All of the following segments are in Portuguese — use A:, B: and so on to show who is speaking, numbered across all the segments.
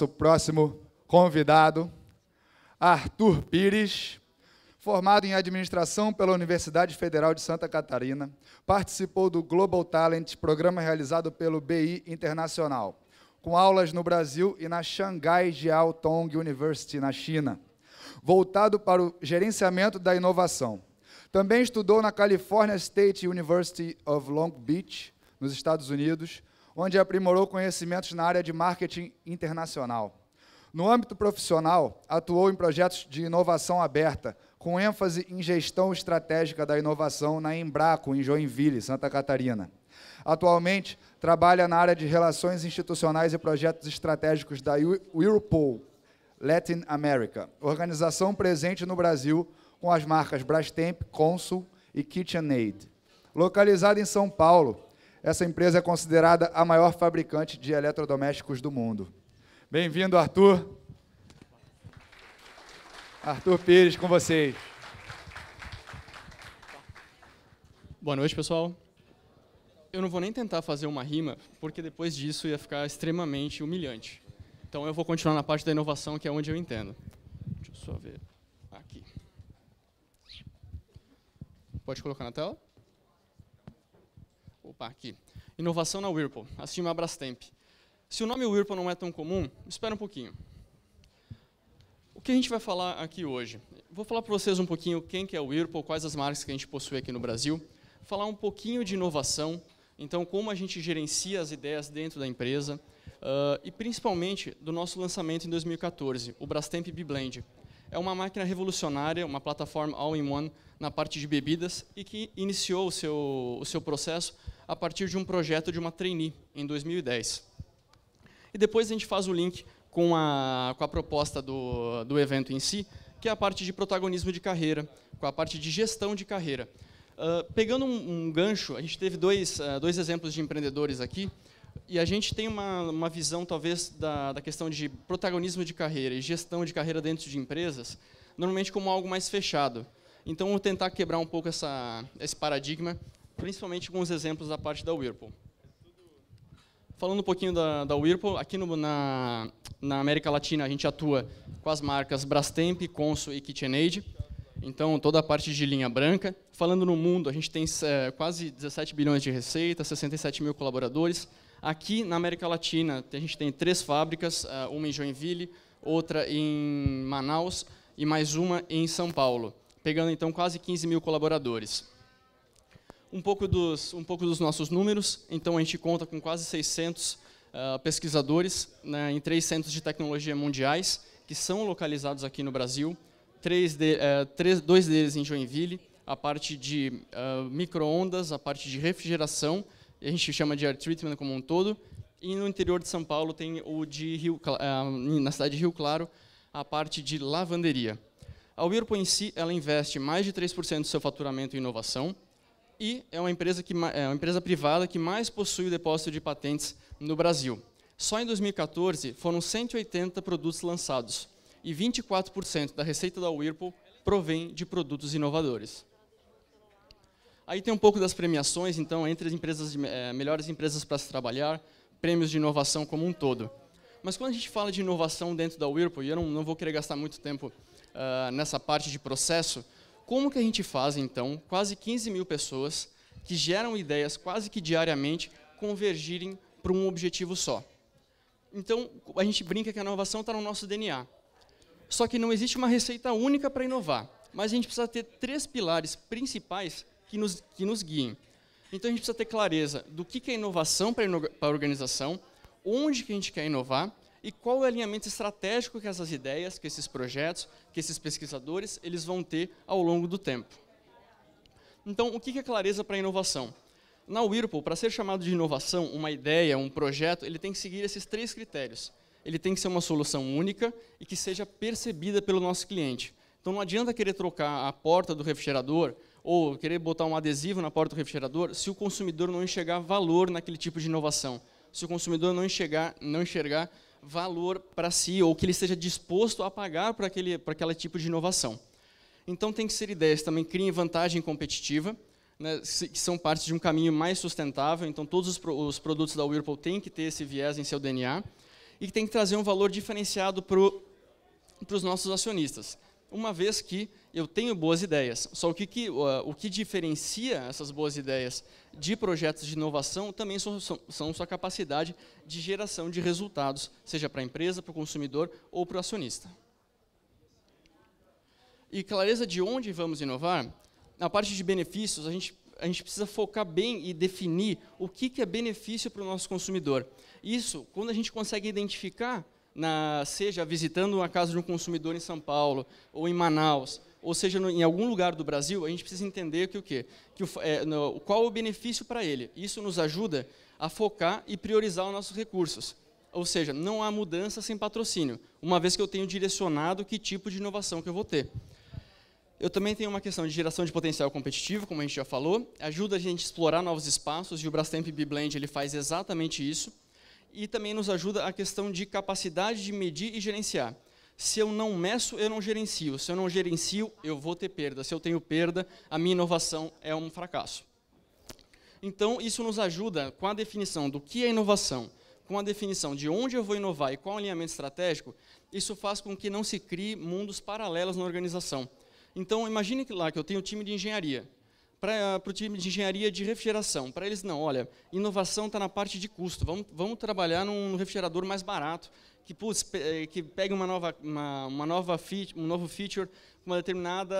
A: nosso próximo convidado, Arthur Pires, formado em administração pela Universidade Federal de Santa Catarina, participou do Global Talent, programa realizado pelo BI Internacional, com aulas no Brasil e na Xangai Jiao Tong University, na China, voltado para o gerenciamento da inovação. Também estudou na California State University of Long Beach, nos Estados Unidos, onde aprimorou conhecimentos na área de marketing internacional. No âmbito profissional, atuou em projetos de inovação aberta, com ênfase em gestão estratégica da inovação na Embraco, em Joinville, Santa Catarina. Atualmente, trabalha na área de relações institucionais e projetos estratégicos da Whirlpool Latin America, organização presente no Brasil com as marcas Brastemp, Consul e KitchenAid. Localizada em São Paulo, essa empresa é considerada a maior fabricante de eletrodomésticos do mundo. Bem-vindo, Arthur. Arthur Pires, com vocês. Boa noite, pessoal.
B: Eu não vou nem tentar fazer uma rima, porque depois disso ia ficar extremamente humilhante. Então eu vou continuar na parte da inovação, que é onde eu entendo. Deixa eu só ver aqui. Pode colocar na tela? opa, aqui. Inovação na Whirlpool, acima Brastemp. Se o nome Whirlpool não é tão comum, espera um pouquinho. O que a gente vai falar aqui hoje? Vou falar para vocês um pouquinho quem que é o Whirlpool, quais as marcas que a gente possui aqui no Brasil, falar um pouquinho de inovação, então como a gente gerencia as ideias dentro da empresa uh, e principalmente do nosso lançamento em 2014, o Brastemp B-Blend. É uma máquina revolucionária, uma plataforma all-in-one na parte de bebidas e que iniciou o seu, o seu processo a partir de um projeto de uma trainee em 2010. E depois a gente faz o link com a, com a proposta do, do evento em si, que é a parte de protagonismo de carreira, com a parte de gestão de carreira. Uh, pegando um, um, gancho, a gente teve dois, uh, dois exemplos de empreendedores aqui, e a gente tem uma, uma visão, talvez, da, da questão de protagonismo de carreira e gestão de carreira dentro de empresas, normalmente como algo mais fechado. Então, vou tentar quebrar um pouco essa, esse paradigma principalmente com os exemplos da parte da Whirlpool. Falando um pouquinho da, da Whirlpool, aqui no, na, na América Latina a gente atua com as marcas Brastemp, Consul e KitchenAid. Então, toda a parte de linha branca. Falando no mundo, a gente tem é, quase 17 bilhões de receita, 67 mil colaboradores. Aqui na América Latina, a gente tem três fábricas, eh, uma em Joinville, outra em Manaus e mais uma em São Paulo, pegando então quase 15 mil colaboradores um pouco dos, um pouco dos nossos números. Então, a gente conta com quase 600 uh, ah, pesquisadores né, em três centros de tecnologia mundiais, que são localizados aqui no Brasil, três de, uh, três, dois deles em Joinville, a parte de uh, microondas, a parte de refrigeração, a gente chama de air treatment como um todo, e no interior de São Paulo tem o de Rio, uh, na cidade de Rio Claro, a parte de lavanderia. A Whirlpool em si, ela investe mais de 3% do seu faturamento em inovação, e é uma empresa, que, é uma empresa privada que mais possui o depósito de patentes no Brasil. Só em 2014 foram 180 produtos lançados e 24% da receita da Whirlpool provém de produtos inovadores. Aí tem um pouco das premiações, então, entre as empresas, é, melhores empresas para se trabalhar, prêmios de inovação como um todo. Mas quando a gente fala de inovação dentro da Whirlpool, e eu não, não vou querer gastar muito tempo uh, nessa parte de processo, como que a gente faz, então, quase 15 mil pessoas que geram ideias quase que diariamente convergirem para um objetivo só? Então, a gente brinca que a inovação está no nosso DNA. Só que não existe uma receita única para inovar, mas a gente precisa ter três pilares principais que nos, que nos guiem. Então, a gente precisa ter clareza do que é inovação para a organização, onde que a gente quer inovar e qual é o alinhamento estratégico que essas ideias, que esses projetos, que esses pesquisadores, eles vão ter ao longo do tempo. Então, o que é clareza para a inovação? Na Whirlpool, para ser chamado de inovação, uma ideia, um projeto, ele tem que seguir esses três critérios. Ele tem que ser uma solução única e que seja percebida pelo nosso cliente. Então, não adianta querer trocar a porta do refrigerador ou querer botar um adesivo na porta do refrigerador se o consumidor não enxergar valor naquele tipo de inovação, se o consumidor não enxergar, não enxergar valor para si ou que ele esteja disposto a pagar para aquele para aquela tipo de inovação. Então tem que ser ideias também criem vantagem competitiva, né, que são parte de um caminho mais sustentável. Então todos os, os produtos da Whirlpool têm que ter esse viés em seu DNA e que tem que trazer um valor diferenciado para os nossos acionistas, uma vez que eu tenho boas ideias. Só o que, que uh, o que diferencia essas boas ideias de projetos de inovação também são, são, são sua capacidade de geração de resultados, seja para a empresa, para o consumidor ou para o acionista. E clareza de onde vamos inovar, na parte de benefícios, a gente, a gente precisa focar bem e definir o que, que é benefício para o nosso consumidor. Isso, quando a gente consegue identificar, na, seja visitando a casa de um consumidor em São Paulo ou em Manaus, ou seja no, em algum lugar do Brasil, a gente precisa entender que o quê? Que o, é, no, qual o benefício para ele. Isso nos ajuda a focar e priorizar os nossos recursos. Ou seja, não há mudança sem patrocínio, uma vez que eu tenho direcionado que tipo de inovação que eu vou ter. Eu também tenho uma questão de geração de potencial competitivo, como a gente já falou, ajuda a gente a explorar novos espaços, e o Brastemp b ele faz exatamente isso, e também nos ajuda a questão de capacidade de medir e gerenciar. Se eu não meço, eu não gerencio. Se eu não gerencio, eu vou ter perda. Se eu tenho perda, a minha inovação é um fracasso. Então, isso nos ajuda com a definição do que é inovação, com a definição de onde eu vou inovar e qual o alinhamento estratégico, isso faz com que não se crie mundos paralelos na organização. Então, imagine que lá que eu tenho um time de engenharia, para o time de engenharia de refrigeração. Para eles, não, olha, inovação está na parte de custo. Vamos, vamos trabalhar num refrigerador mais barato que, putz, eh, que pegue uma nova, uma, uma nova um novo feature com um determinado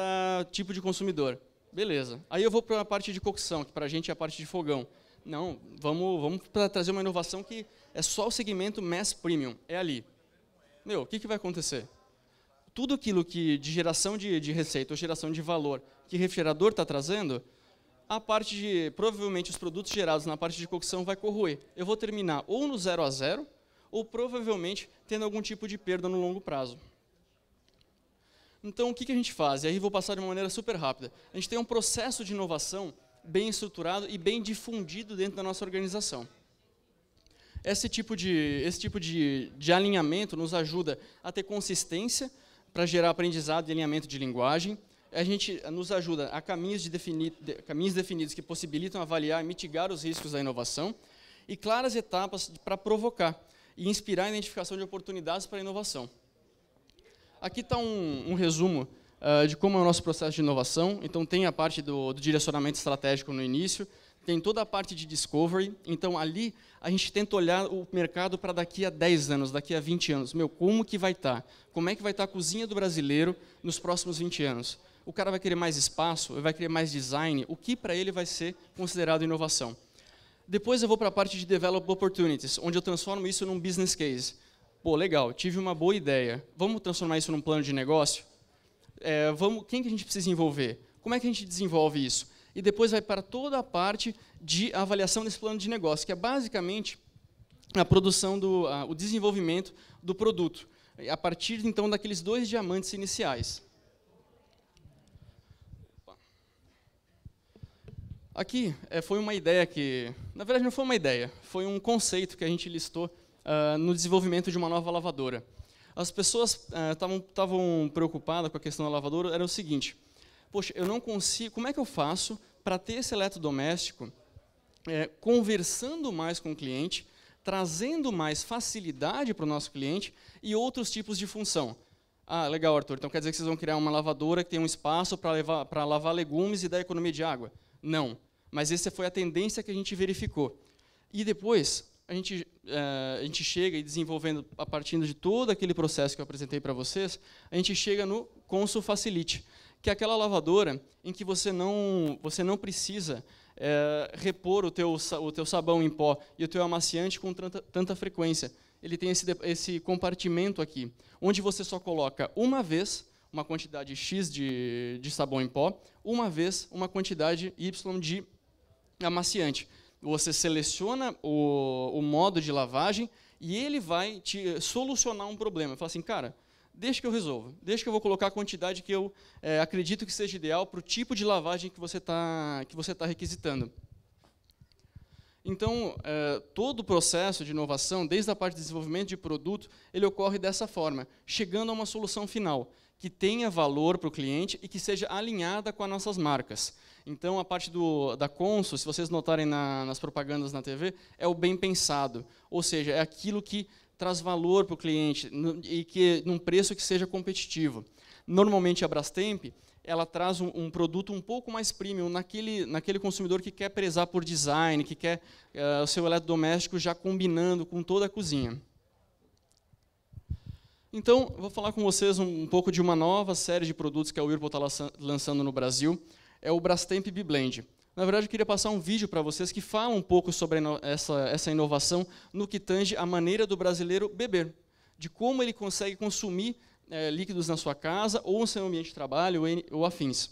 B: tipo de consumidor. Beleza. Aí eu vou para a parte de cocção, que para a gente é a parte de fogão. Não, vamos, vamos trazer uma inovação que é só o segmento mass premium, é ali. Meu, o que, que vai acontecer? Tudo aquilo que de geração de, de receita ou geração de valor que refrigerador está trazendo, a parte de, provavelmente os produtos gerados na parte de cocção vai corroer. Eu vou terminar ou no zero a zero, ou provavelmente tendo algum tipo de perda no longo prazo. Então, o que a gente faz? E aí vou passar de uma maneira super rápida. A gente tem um processo de inovação bem estruturado e bem difundido dentro da nossa organização. Esse tipo de, esse tipo de, de alinhamento nos ajuda a ter consistência para gerar aprendizado e alinhamento de linguagem. A gente nos ajuda a caminhos, de defini, de, caminhos definidos que possibilitam avaliar e mitigar os riscos da inovação e claras etapas para provocar e inspirar a identificação de oportunidades para a inovação. Aqui está um, um, resumo uh, de como é o nosso processo de inovação. Então, tem a parte do, do direcionamento estratégico no início, tem toda a parte de discovery. Então, ali, a gente tenta olhar o mercado para daqui a 10 anos, daqui a 20 anos. Meu, como que vai estar? Tá? Como é que vai estar tá a cozinha do brasileiro nos próximos 20 anos? O cara vai querer mais espaço, vai querer mais design. O que para ele vai ser considerado inovação? Depois eu vou para a parte de Develop Opportunities, onde eu transformo isso num business case. Pô, legal, tive uma boa ideia. Vamos transformar isso num plano de negócio? É, vamos, quem que a gente precisa envolver? Como é que a gente desenvolve isso? E depois vai para toda a parte de avaliação desse plano de negócio, que é basicamente a produção do, a, o desenvolvimento do produto, a partir então daqueles dois diamantes iniciais. Aqui é, foi uma ideia que, na verdade, não foi uma ideia, foi um conceito que a gente listou uh, no desenvolvimento de uma nova lavadora. As pessoas estavam ah, uh, preocupadas com a questão da lavadora, era o seguinte: poxa, eu não consigo, como é que eu faço para ter esse eletrodoméstico é, conversando mais com o cliente, trazendo mais facilidade para o nosso cliente e outros tipos de função? Ah, legal, Arthur, então quer dizer que vocês vão criar uma lavadora que tem um espaço para lavar legumes e dar economia de água? Não mas essa foi a tendência que a gente verificou. E depois, a gente, eh, a gente chega e desenvolvendo, a partir de todo aquele processo que eu apresentei para vocês, a gente chega no Consul Facilite, que é aquela lavadora em que você não, você não precisa é, repor o teu, o teu sabão em pó e o teu amaciante com tanta, tanta frequência. Ele tem esse, esse compartimento aqui, onde você só coloca uma vez uma quantidade X de, de sabão em pó, uma vez uma quantidade Y de amaciante. Você seleciona o, o modo de lavagem e ele vai te solucionar um problema. Fala assim, cara, deixa que eu resolvo, deixa que eu vou colocar a quantidade que eu é, acredito que seja ideal para o tipo de lavagem que você está tá requisitando. Então, é, todo o processo de inovação, desde a parte de desenvolvimento de produto, ele ocorre dessa forma, chegando a uma solução final, que tenha valor para o cliente e que seja alinhada com as nossas marcas. Então, a parte do, da Consul, se vocês notarem na, nas propagandas na TV, é o bem pensado, ou seja, é aquilo que traz valor para o cliente e que num preço que seja competitivo. Normalmente, a Brastemp ela traz um, um, produto um pouco mais premium naquele, naquele consumidor que quer prezar por design, que quer uh, o seu eletrodoméstico já combinando com toda a cozinha. Então, vou falar com vocês um, um pouco de uma nova série de produtos que a Whirlpool está lançando no Brasil, é o Brastemp B-Blend. Na verdade, eu queria passar um vídeo para vocês que fala um pouco sobre essa, essa inovação no que tange a maneira do brasileiro beber, de como ele consegue consumir é, líquidos na sua casa, ou no seu ambiente de trabalho, ou, em, ou afins.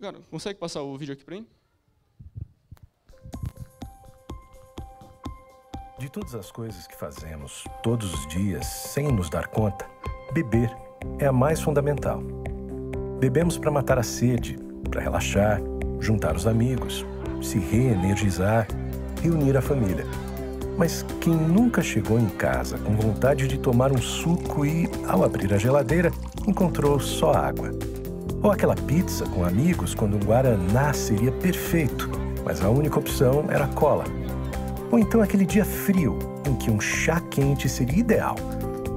B: Cara, consegue passar o vídeo aqui para mim? De todas as coisas que fazemos
C: todos os dias sem nos dar conta, beber é a mais fundamental. Bebemos para matar a sede, para relaxar, juntar os amigos, se reenergizar, reunir a família. Mas quem nunca chegou em casa com vontade de tomar um suco e, ao abrir a geladeira, encontrou só água? Ou aquela pizza com amigos quando um guaraná seria perfeito, mas a única opção era cola? Ou então aquele dia frio em que um chá quente seria ideal,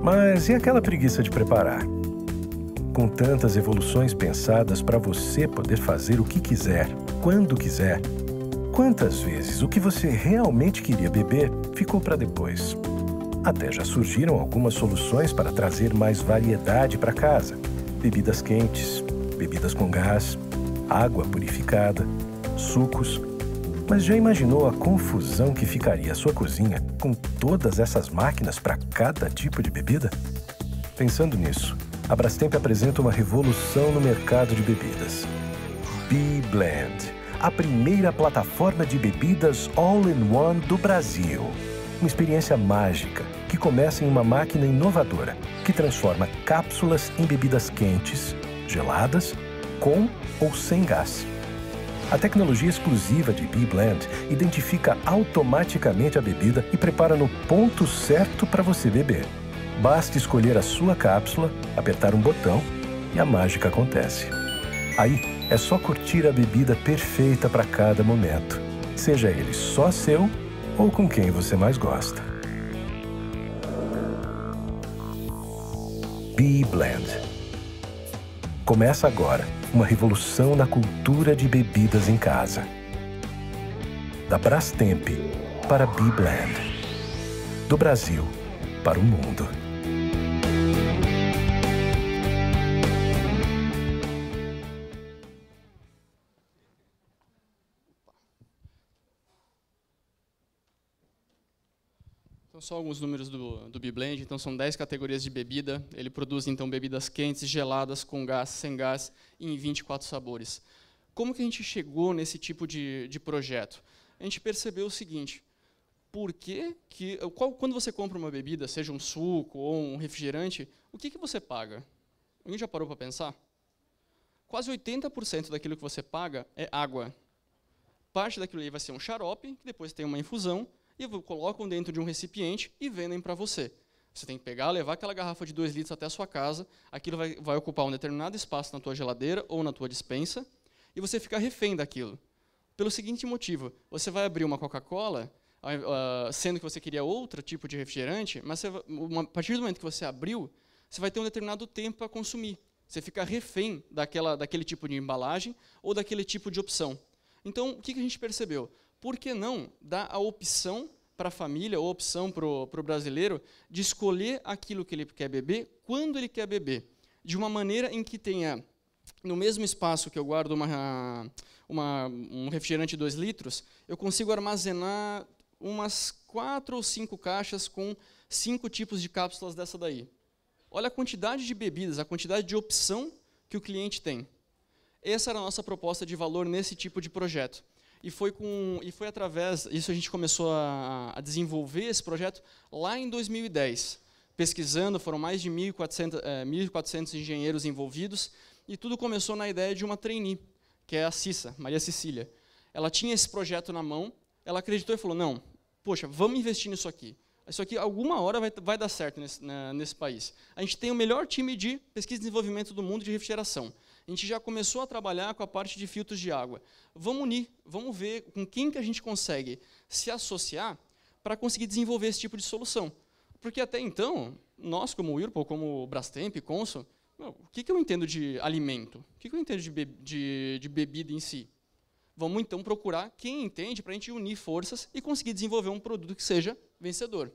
C: mas e aquela preguiça de preparar? Com tantas evoluções pensadas para você poder fazer o que quiser, quando quiser, Quantas vezes o que você realmente queria beber ficou para depois? Até já surgiram algumas soluções para trazer mais variedade para casa: bebidas quentes, bebidas com gás, água purificada, sucos. Mas já imaginou a confusão que ficaria a sua cozinha com todas essas máquinas para cada tipo de bebida? Pensando nisso, a Brastemp apresenta uma revolução no mercado de bebidas. Be Blend a primeira plataforma de bebidas all-in-one do Brasil. Uma experiência mágica que começa em uma máquina inovadora que transforma cápsulas em bebidas quentes, geladas, com ou sem gás. A tecnologia exclusiva de B-Blend identifica automaticamente a bebida e prepara no ponto certo para você beber. Basta escolher a sua cápsula, apertar um botão e a mágica acontece. Aí, é só curtir a bebida perfeita para cada momento, seja ele só seu ou com quem você mais gosta. Be Blend. Começa agora uma revolução na cultura de bebidas em casa. Da Brastemp para Be Blend. Do Brasil para o mundo.
B: só alguns números do, do Biblend, então são 10 categorias de bebida. Ele produz então bebidas quentes, geladas, com gás, sem gás, em 24 sabores. Como que a gente chegou nesse tipo de, de projeto? A gente percebeu o seguinte, por que, que qual, quando você compra uma bebida, seja um suco ou um refrigerante, o que, que você paga? Alguém já parou para pensar? Quase 80% daquilo que você paga é água. Parte daquilo aí vai ser um xarope, que depois tem uma infusão, e colocam dentro de um recipiente e vendem para você. Você tem que pegar, levar aquela garrafa de 2 litros até a sua casa, aquilo vai, vai ocupar um determinado espaço na tua geladeira ou na tua dispensa, e você fica refém daquilo. Pelo seguinte motivo, você vai abrir uma Coca-Cola, sendo que você queria outro tipo de refrigerante, mas você, a partir do momento que você abriu, você vai ter um determinado tempo para consumir. Você fica refém daquela, daquele tipo de embalagem ou daquele tipo de opção. Então, o que a gente percebeu? por que não dar a opção para a família, ou a opção para o brasileiro, de escolher aquilo que ele quer beber, quando ele quer beber, de uma maneira em que tenha no mesmo espaço que eu guardo uma, uma, um refrigerante de 2 litros, eu consigo armazenar umas quatro ou cinco caixas com cinco tipos de cápsulas dessa daí. Olha a quantidade de bebidas, a quantidade de opção que o cliente tem. Essa era a nossa proposta de valor nesse tipo de projeto e foi, com, e foi através isso a gente começou a, a desenvolver esse projeto lá em 2010. Pesquisando, foram mais de 1.400 é, 1.400 engenheiros envolvidos, e tudo começou na ideia de uma trainee, que é a Cissa, Maria Cecília. Ela tinha esse projeto na mão, ela acreditou e falou, não, poxa, vamos investir nisso aqui. Isso aqui, alguma hora, vai, vai dar certo nesse, nesse país. A gente tem o melhor time de pesquisa e desenvolvimento do mundo de refrigeração a gente já começou a trabalhar com a parte de filtros de água. Vamos unir, vamos ver com quem que a gente consegue se associar para conseguir desenvolver esse tipo de solução. Porque até então, nós como Whirlpool, como Brastemp, Consul, o que, que eu entendo de alimento? O que, que eu entendo de, be de, de bebida em si? Vamos então procurar quem entende para a gente unir forças e conseguir desenvolver um produto que seja vencedor.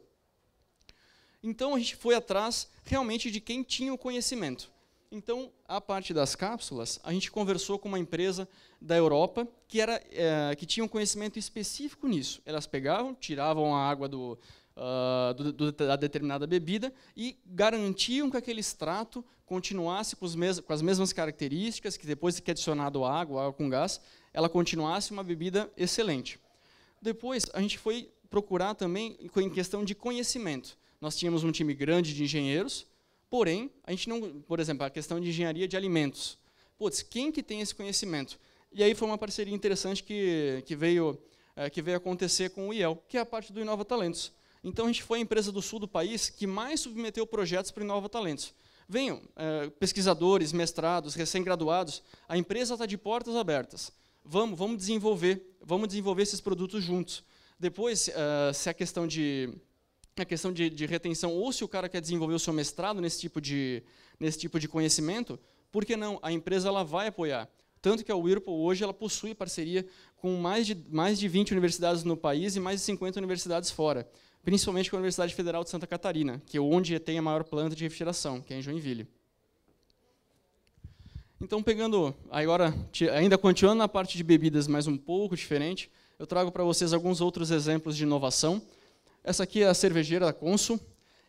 B: Então a gente foi atrás realmente de quem tinha o conhecimento. Então, a parte das cápsulas, a gente conversou com uma empresa da Europa que, era, é, que tinha um conhecimento específico nisso. Elas pegavam, tiravam a água do, uh, do, do, da determinada bebida e garantiam que aquele extrato continuasse com, mes com as mesmas características, que depois que adicionado água, água com gás, ela continuasse uma bebida excelente. Depois, a gente foi procurar também em questão de conhecimento. Nós tínhamos um time grande de engenheiros, Porém, a gente não, por exemplo, a questão de engenharia de alimentos. Putz, quem que tem esse conhecimento? E aí foi uma parceria interessante que, que, veio, é, que veio acontecer com o IEL, que é a parte do Inova Talentos. Então, a gente foi a empresa do sul do país que mais submeteu projetos para o Inova Talentos. Venham é, pesquisadores, mestrados, recém-graduados, a empresa está de portas abertas. Vamos, vamos desenvolver, vamos desenvolver esses produtos juntos. Depois, eh, se a questão de a questão de, de, retenção, ou se o cara quer desenvolver o seu mestrado nesse tipo de, nesse tipo de conhecimento, por que não? A empresa ela vai apoiar. Tanto que a Whirlpool hoje ela possui parceria com mais de, mais de 20 universidades no país e mais de 50 universidades fora, principalmente com a Universidade Federal de Santa Catarina, que é onde tem a maior planta de refrigeração, que é em Joinville. Então, pegando agora, ainda continuando na parte de bebidas, mas um pouco diferente, eu trago para vocês alguns outros exemplos de inovação essa aqui é a cervejeira da Consul.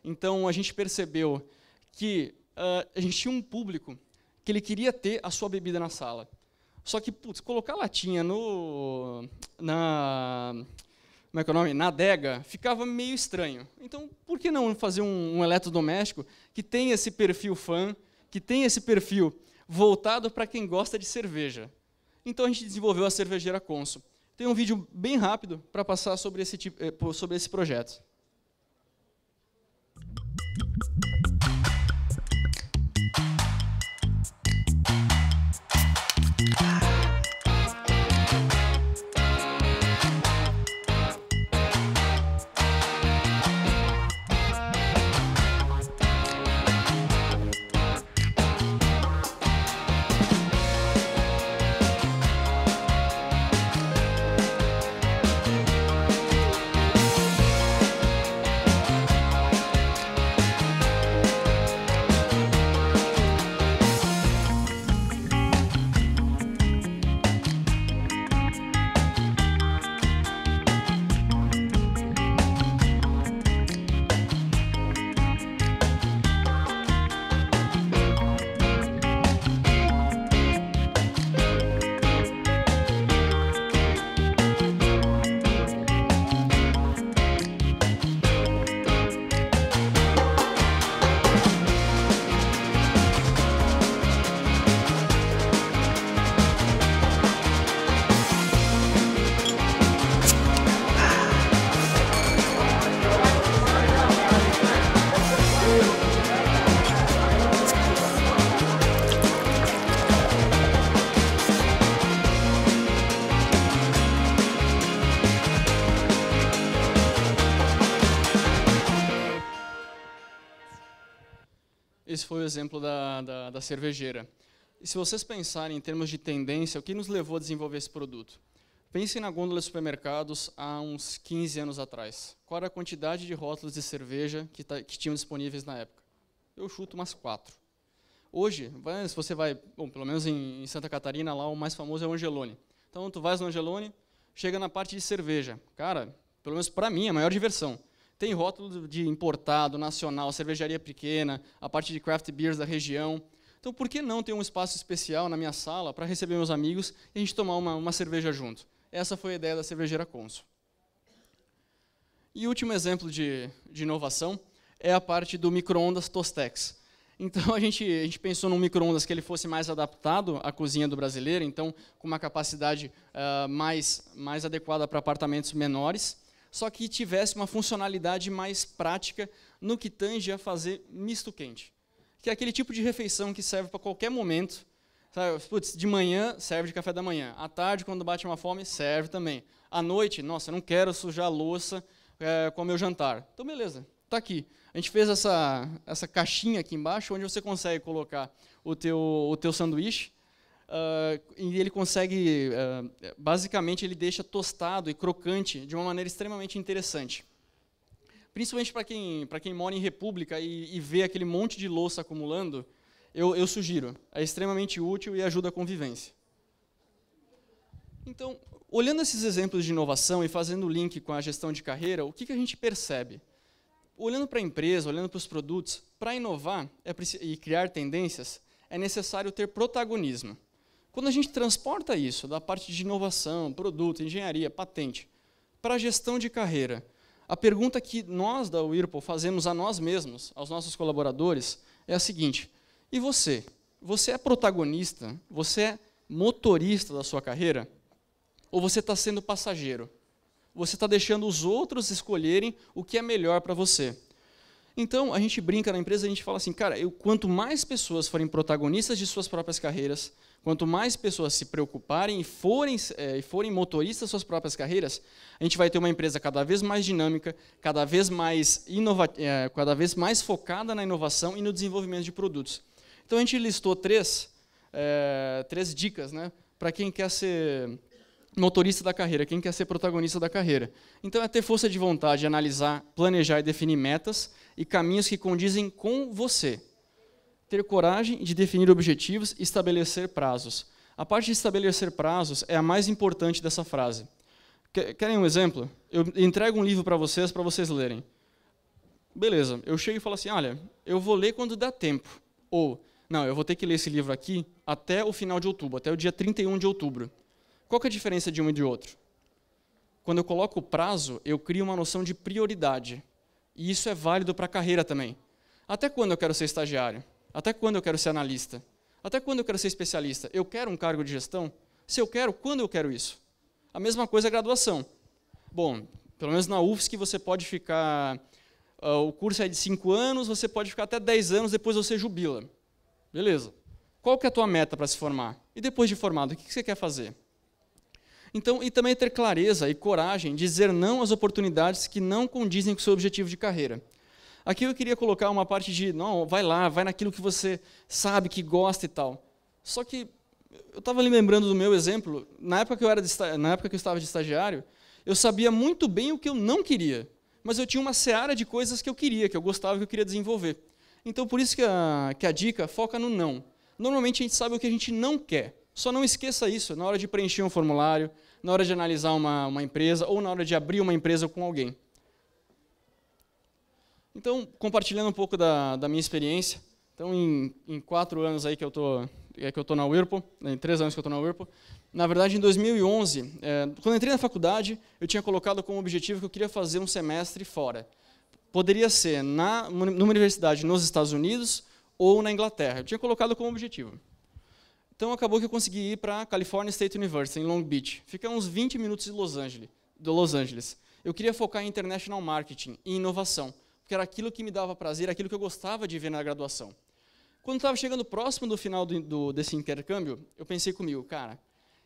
B: Então a gente percebeu que uh, a gente tinha um público que ele queria ter a sua bebida na sala. Só que, putz, colocar latinha no na como é que é o nome? Na adega, ficava meio estranho. Então, por que não fazer um, um eletrodoméstico que tem esse perfil fã, que tem esse perfil voltado para quem gosta de cerveja? Então a gente desenvolveu a cervejeira Consul. Tem um vídeo bem rápido para passar sobre esse, tipo, eh, sobre esse projeto. Esse foi o exemplo da, da, da cervejeira. E se vocês pensarem em termos de tendência, o que nos levou a desenvolver esse produto? Pensem na gôndola de supermercados há uns 15 anos atrás. Qual era a quantidade de rótulos de cerveja que, tá, que tinham disponíveis na época? Eu chuto umas quatro. Hoje, se você vai, bom, pelo menos em, em Santa Catarina, lá o mais famoso é o Angelone. Então, tu vais no Angelone, chega na parte de cerveja. Cara, pelo menos para mim, é a maior diversão. Tem rótulo de importado, nacional, cervejaria pequena, a parte de craft beers da região. Então, por que não ter um espaço especial na minha sala para receber meus amigos e a gente tomar uma, uma cerveja junto? Essa foi a ideia da cervejeira Consul. E último exemplo de, de inovação é a parte do micro-ondas Tostex. Então a gente, a gente pensou num micro-ondas que ele fosse mais adaptado à cozinha do brasileiro, então com uma capacidade uh, mais, mais adequada para apartamentos menores só que tivesse uma funcionalidade mais prática no que tange a fazer misto quente. Que é aquele tipo de refeição que serve para qualquer momento. Sabe? Putz, de manhã serve de café da manhã. À tarde, quando bate uma fome, serve também. À noite, nossa, eu não quero sujar a louça é, com o meu jantar. Então, beleza, está aqui. A gente fez essa, essa caixinha aqui embaixo, onde você consegue colocar o teu, o teu sanduíche, uh, e ele consegue, uh, basicamente, ele deixa tostado e crocante de uma maneira extremamente interessante. Principalmente para quem, quem mora em república e, e, vê aquele monte de louça acumulando, eu, eu sugiro. É extremamente útil e ajuda a convivência. Então, olhando esses exemplos de inovação e fazendo o link com a gestão de carreira, o que, que a gente percebe? Olhando para a empresa, olhando para os produtos, para inovar é e criar tendências, é necessário ter protagonismo. Quando a gente transporta isso da parte de inovação, produto, engenharia, patente, para a gestão de carreira, a pergunta que nós da Whirlpool fazemos a nós mesmos, aos nossos colaboradores, é a seguinte: e você? Você é protagonista? Você é motorista da sua carreira? Ou você está sendo passageiro? Você está deixando os outros escolherem o que é melhor para você? Então, a gente brinca na empresa, a gente fala assim, cara, eu, quanto mais pessoas forem protagonistas de suas próprias carreiras, Quanto mais pessoas se preocuparem e forem, é, forem motoristas suas próprias carreiras, a gente vai ter uma empresa cada vez mais dinâmica, cada vez mais, inova é, cada vez mais focada na inovação e no desenvolvimento de produtos. Então a gente listou três, é, três dicas né, para quem quer ser motorista da carreira, quem quer ser protagonista da carreira. Então é ter força de vontade, analisar, planejar e definir metas e caminhos que condizem com você ter coragem de definir objetivos e estabelecer prazos. A parte de estabelecer prazos é a mais importante dessa frase. Querem um exemplo? Eu entrego um livro para vocês, para vocês lerem. Beleza, eu chego e falo assim: olha, eu vou ler quando dá tempo. Ou, não, eu vou ter que ler esse livro aqui até o final de outubro, até o dia 31 de outubro. Qual que é a diferença de um e de outro? Quando eu coloco o prazo, eu crio uma noção de prioridade. E isso é válido para a carreira também. Até quando eu quero ser estagiário? Até quando eu quero ser analista? Até quando eu quero ser especialista? Eu quero um cargo de gestão? Se eu quero, quando eu quero isso? A mesma coisa é a graduação. Bom, pelo menos na UFSC você pode ficar. Uh, o curso é de 5 anos, você pode ficar até 10 anos, depois você jubila. Beleza. Qual que é a tua meta para se formar? E depois de formado, o que você quer fazer? Então, e também ter clareza e coragem de dizer não às oportunidades que não condizem com o seu objetivo de carreira. Aqui eu queria colocar uma parte de, não, vai lá, vai naquilo que você sabe, que gosta e tal. Só que eu estava ali lembrando do meu exemplo, na época que eu era de, na época que eu estava de estagiário, eu sabia muito bem o que eu não queria, mas eu tinha uma seara de coisas que eu queria, que eu gostava, que eu queria desenvolver. Então por isso que a, que a dica foca no não. Normalmente a gente sabe o que a gente não quer. Só não esqueça isso na hora de preencher um formulário, na hora de analisar uma, uma empresa ou na hora de abrir uma empresa com alguém. Então, compartilhando um pouco da, da minha experiência, então em, em, quatro anos aí que eu tô é que eu tô na Whirlpool, né, em três anos que eu tô na Whirlpool, na verdade em 2011, é, quando entrei na faculdade, eu tinha colocado como objetivo que eu queria fazer um semestre fora. Poderia ser na numa universidade nos Estados Unidos ou na Inglaterra. Eu tinha colocado como objetivo. Então acabou que eu consegui ir para a California State University em Long Beach. Fica uns 20 minutos de Los Angeles. De Los Angeles. Eu queria focar em international marketing e inovação que era aquilo que me dava prazer, aquilo que eu gostava de ver na graduação. Quando estava chegando próximo do final do, do, desse intercâmbio, eu pensei comigo, cara,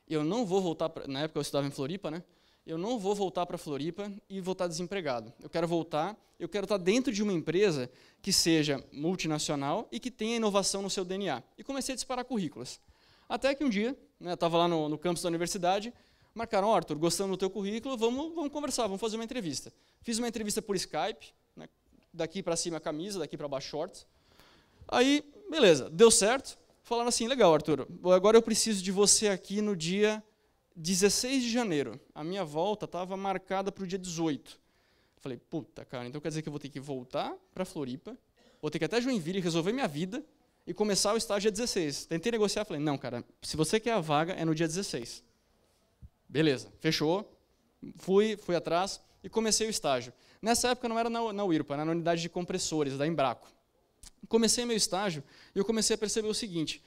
B: eu não vou voltar, pra, na época eu estudava em Floripa, né? Eu não vou voltar para Floripa e voltar tá desempregado. Eu quero voltar, eu quero estar tá dentro de uma empresa que seja multinacional e que tenha inovação no seu DNA. E comecei a disparar currículos. Até que um dia, né, eu estava lá no, no campus da universidade, marcaram, oh, Arthur, gostando do teu currículo, vamos, vamos conversar, vamos fazer uma entrevista. Fiz uma entrevista por Skype, daqui para cima a camisa, daqui para baixo shorts. Aí, beleza, deu certo. Falaram assim: legal, Arthur, agora eu preciso de você aqui no dia 16 de janeiro. A minha volta estava marcada para o dia 18. Falei: puta, cara, então quer dizer que eu vou ter que voltar para Floripa, vou ter que ir até Joinville resolver minha vida e começar o estágio dia 16. Tentei negociar, falei: não, cara, se você quer a vaga, é no dia 16. Beleza, fechou. Fui, fui atrás e comecei o estágio. Nessa época eu não era na, na UIRPA, era né, na unidade de compressores da Embraco. Comecei meu estágio e eu comecei a perceber o seguinte,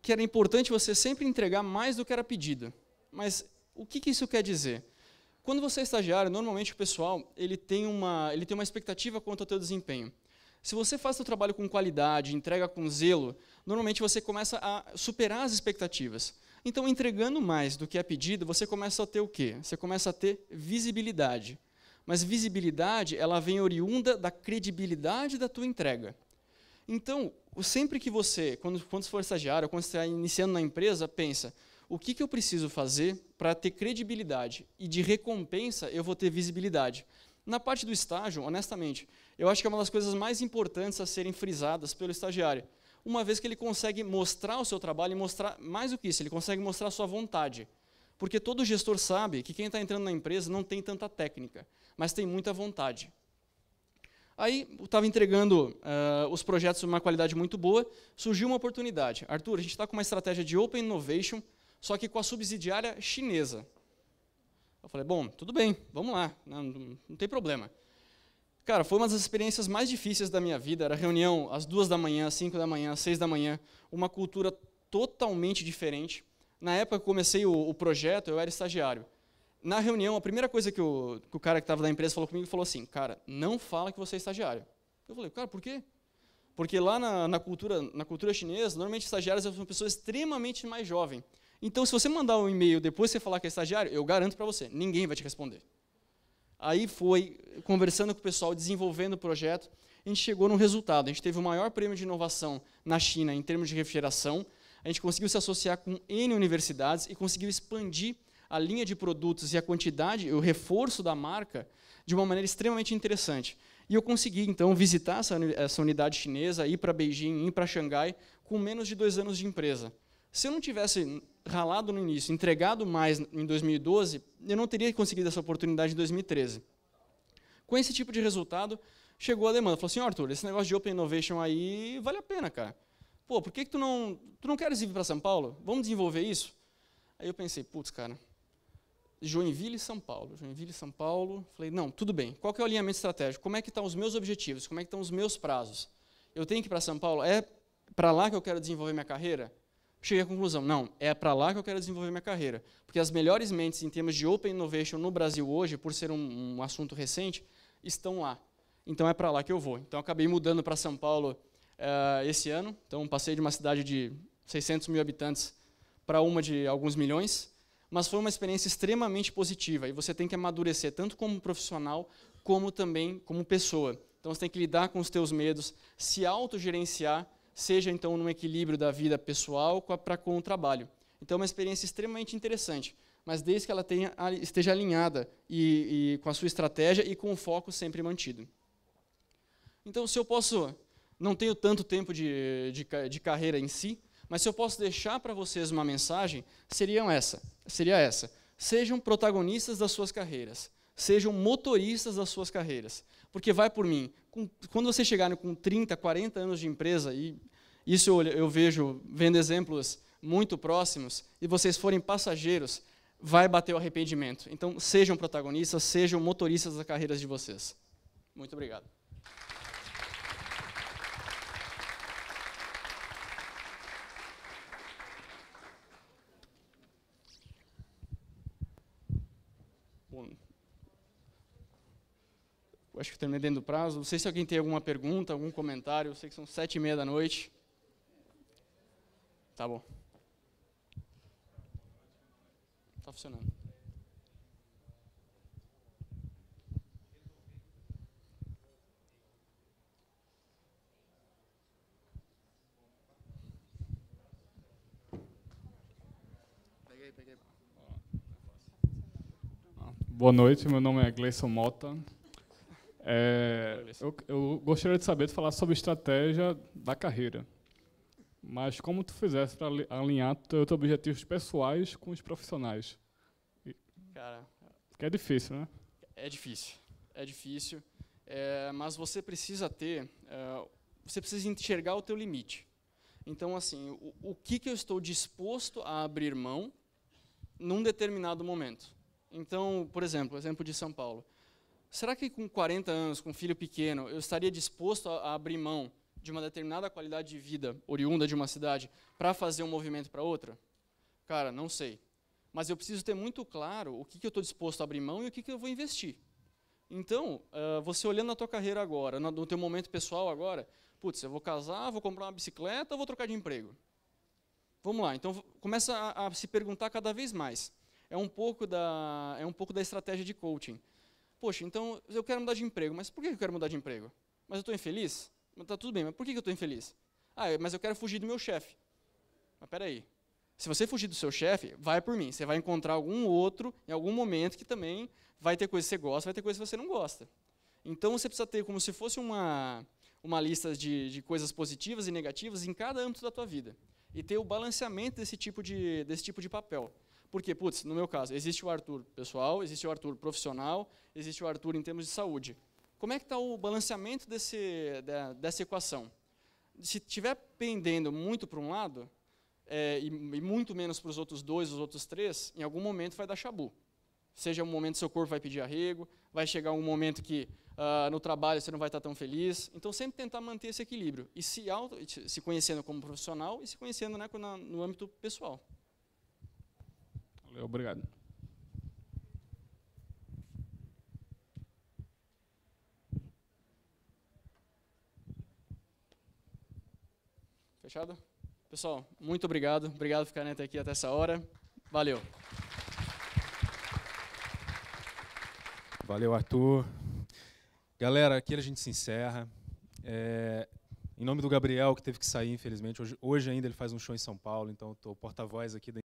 B: que era importante você sempre entregar mais do que era pedido. Mas o que, que isso quer dizer? Quando você é estagiário, normalmente o pessoal ele tem uma, ele tem uma expectativa quanto ao teu desempenho. Se você faz seu trabalho com qualidade, entrega com zelo, normalmente você começa a superar as expectativas. Então, entregando mais do que é pedido, você começa a ter o quê? Você começa a ter visibilidade. Mas visibilidade, ela vem oriunda da credibilidade da tua entrega. Então, sempre que você, quando, quando for estagiário, quando está iniciando na empresa, pensa, o que, que eu preciso fazer para ter credibilidade? E de recompensa, eu vou ter visibilidade. Na parte do estágio, honestamente, eu acho que é uma das coisas mais importantes a serem frisadas pelo estagiário. Uma vez que ele consegue mostrar o seu trabalho e mostrar, mais do que isso, ele consegue mostrar a sua vontade. Porque todo gestor sabe que quem está entrando na empresa não tem tanta técnica, mas tem muita vontade. Aí eu estava entregando uh, os projetos de uma qualidade muito boa, surgiu uma oportunidade. Arthur, a gente está com uma estratégia de Open Innovation, só que com a subsidiária chinesa. Eu falei, bom, tudo bem, vamos lá, né, não, não tem problema. Cara, foi uma das experiências mais difíceis da minha vida. Era reunião às duas da manhã, às cinco da manhã, às seis da manhã, uma cultura totalmente diferente na época que comecei o, o, projeto, eu era estagiário. Na reunião, a primeira coisa que, que o cara que estava da empresa falou comigo, falou assim, cara, não fala que você é estagiário. Eu falei, cara, por quê? Porque lá na, na cultura, na cultura chinesa, normalmente estagiários são pessoas extremamente mais jovens. Então, se você mandar um e-mail depois você falar que é estagiário, eu garanto para você, ninguém vai te responder. Aí foi conversando com o pessoal, desenvolvendo o projeto, a gente chegou num resultado. A gente teve o maior prêmio de inovação na China em termos de refrigeração, a gente conseguiu se associar com N universidades e conseguiu expandir a linha de produtos e a quantidade, o reforço da marca, de uma maneira extremamente interessante. E eu consegui, então, visitar essa, essa unidade chinesa, ir para Beijing, ir para Xangai, com menos de dois anos de empresa. Se eu não tivesse ralado no início, entregado mais em 2012, eu não teria conseguido essa oportunidade em 2013. Com esse tipo de resultado, chegou a demanda. Falou assim, Arthur, esse negócio de Open Innovation aí vale a pena, cara pô, por que, que tu não, tu não queres ir para São Paulo? Vamos desenvolver isso? Aí eu pensei, putz, cara, Joinville e São Paulo, Joinville e São Paulo. Falei, não, tudo bem. Qual é o alinhamento estratégico? Como é que estão os meus objetivos? Como é que estão os meus prazos? Eu tenho que ir para São Paulo? É para lá que eu quero desenvolver minha carreira? Cheguei à conclusão, não, é para lá que eu quero desenvolver minha carreira. Porque as melhores mentes em termos de Open Innovation no Brasil hoje, por ser um, um assunto recente, estão lá. Então é para lá que eu vou. Então acabei mudando para São Paulo uh, esse ano. Então, passei de uma cidade de 600 mil habitantes para uma de alguns milhões. Mas foi uma experiência extremamente positiva. E você tem que amadurecer, tanto como profissional, como também como pessoa. Então, você tem que lidar com os teus medos, se autogerenciar, seja então no equilíbrio da vida pessoal para com o trabalho. Então, é uma experiência extremamente interessante mas desde que ela tenha, esteja alinhada e, e, com a sua estratégia e com o foco sempre mantido. Então, se eu posso não tenho tanto tempo de, de, de carreira em si, mas se eu posso deixar para vocês uma mensagem, seria essa, seria essa. Sejam protagonistas das suas carreiras, sejam motoristas das suas carreiras. Porque vai por mim, com, quando vocês chegarem com 30, 40 anos de empresa, e isso eu, eu vejo vendo exemplos muito próximos, e vocês forem passageiros, vai bater o arrependimento. Então, sejam protagonistas, sejam motoristas das carreiras de vocês. Muito obrigado. tipo, acho que terminei dentro do prazo. Não sei se alguém tem alguma pergunta, algum comentário. Eu sei que são sete e meia da noite. Tá bom. Tá funcionando. Boa noite, meu nome é Gleison Mota. É, eu, eu, gostaria de saber de falar sobre estratégia da carreira, mas como tu fizesse para alinhar teus objetivos pessoais com os profissionais? Cara, que é difícil, né? É difícil, é difícil, é, mas você precisa ter, é, você precisa enxergar o teu limite. Então, assim, o, o que que eu estou disposto a abrir mão num determinado momento? Então, por exemplo, exemplo de São Paulo. Será que com 40 anos, com um filho pequeno, eu estaria disposto a abrir mão de uma determinada qualidade de vida oriunda de uma cidade para fazer um movimento para outra? Cara, não sei. Mas eu preciso ter muito claro o que, que eu estou disposto a abrir mão e o que, que eu vou investir. Então, uh, você olhando a tua carreira agora, no, no teu momento pessoal agora, putz, eu vou casar, vou comprar uma bicicleta, vou trocar de emprego. Vamos lá, então começa a, a se perguntar cada vez mais é um pouco da, é um pouco da estratégia de coaching. Poxa, então eu quero mudar de emprego, mas por que eu quero mudar de emprego? Mas eu estou infeliz? Está tudo bem, mas por que eu estou infeliz? Ah, mas eu quero fugir do meu chefe. Mas peraí. Se você fugir do seu chefe, vai por mim. Você vai encontrar algum outro em algum momento que também vai ter coisa que você gosta, vai ter coisa que você não gosta. Então você precisa ter como se fosse uma, uma lista de, de coisas positivas e negativas em cada âmbito da tua vida. E ter o balanceamento desse tipo de, desse tipo de papel. Porque, putz, no meu caso, existe o Arthur pessoal, existe o Arthur profissional, existe o Arthur em termos de saúde. Como é que está o balanceamento desse, da, dessa equação? Se estiver pendendo muito para um lado, é, e, e, muito menos para os outros dois, os outros três, em algum momento vai dar chabu. Seja um momento que seu corpo vai pedir arrego, vai chegar um momento que uh, no trabalho você não vai estar tá tão feliz. Então, sempre tentar manter esse equilíbrio. E se, auto, se conhecendo como profissional e se conhecendo né, no âmbito pessoal. Valeu, obrigado. Fechado? Pessoal, muito obrigado. Obrigado por ficarem até aqui até essa hora. Valeu.
A: Valeu, Arthur.
C: Galera, aqui a gente se encerra. É, em nome do Gabriel, que teve que sair, infelizmente. Hoje, hoje ainda ele faz um show em São Paulo, então estou porta-voz aqui da